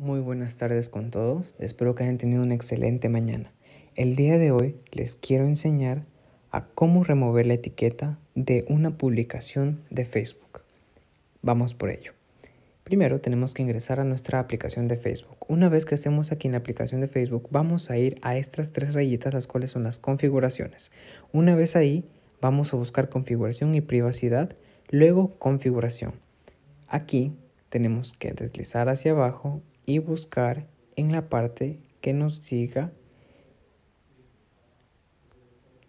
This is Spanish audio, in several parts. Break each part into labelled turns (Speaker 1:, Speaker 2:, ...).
Speaker 1: Muy buenas tardes con todos, espero que hayan tenido una excelente mañana. El día de hoy les quiero enseñar a cómo remover la etiqueta de una publicación de Facebook. Vamos por ello. Primero tenemos que ingresar a nuestra aplicación de Facebook. Una vez que estemos aquí en la aplicación de Facebook, vamos a ir a estas tres rayitas, las cuales son las configuraciones. Una vez ahí, vamos a buscar configuración y privacidad, luego configuración. Aquí tenemos que deslizar hacia abajo y buscar en la parte que nos siga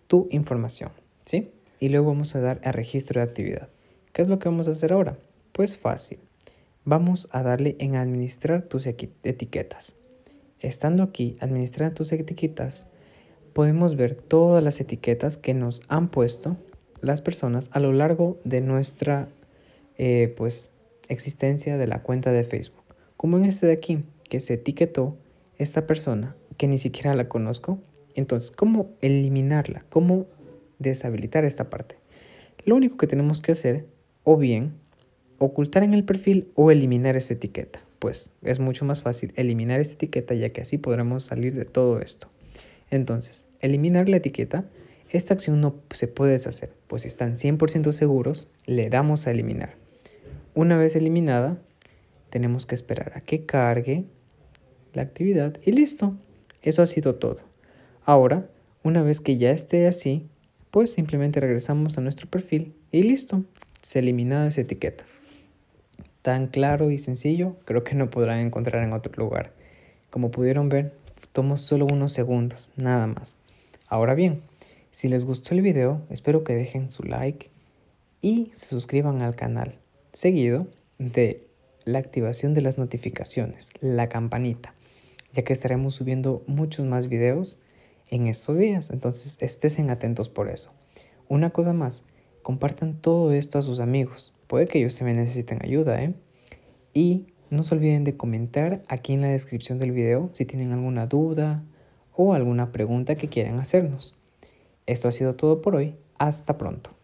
Speaker 1: tu información, ¿sí? Y luego vamos a dar a registro de actividad. ¿Qué es lo que vamos a hacer ahora? Pues fácil. Vamos a darle en administrar tus etiquetas. Estando aquí, administrar tus etiquetas, podemos ver todas las etiquetas que nos han puesto las personas a lo largo de nuestra eh, pues, existencia de la cuenta de Facebook como en este de aquí, que se etiquetó esta persona, que ni siquiera la conozco. Entonces, ¿cómo eliminarla? ¿Cómo deshabilitar esta parte? Lo único que tenemos que hacer, o bien ocultar en el perfil o eliminar esta etiqueta. Pues es mucho más fácil eliminar esta etiqueta ya que así podremos salir de todo esto. Entonces, eliminar la etiqueta, esta acción no se puede deshacer, pues si están 100% seguros, le damos a eliminar. Una vez eliminada, tenemos que esperar a que cargue la actividad y listo. Eso ha sido todo. Ahora, una vez que ya esté así, pues simplemente regresamos a nuestro perfil y listo. Se ha eliminado esa etiqueta. Tan claro y sencillo, creo que no podrán encontrar en otro lugar. Como pudieron ver, tomó solo unos segundos, nada más. Ahora bien, si les gustó el video, espero que dejen su like y se suscriban al canal. Seguido de la activación de las notificaciones, la campanita, ya que estaremos subiendo muchos más videos en estos días, entonces estén atentos por eso. Una cosa más, compartan todo esto a sus amigos, puede que ellos se me necesiten ayuda, ¿eh? Y no se olviden de comentar aquí en la descripción del video si tienen alguna duda o alguna pregunta que quieran hacernos. Esto ha sido todo por hoy, hasta pronto.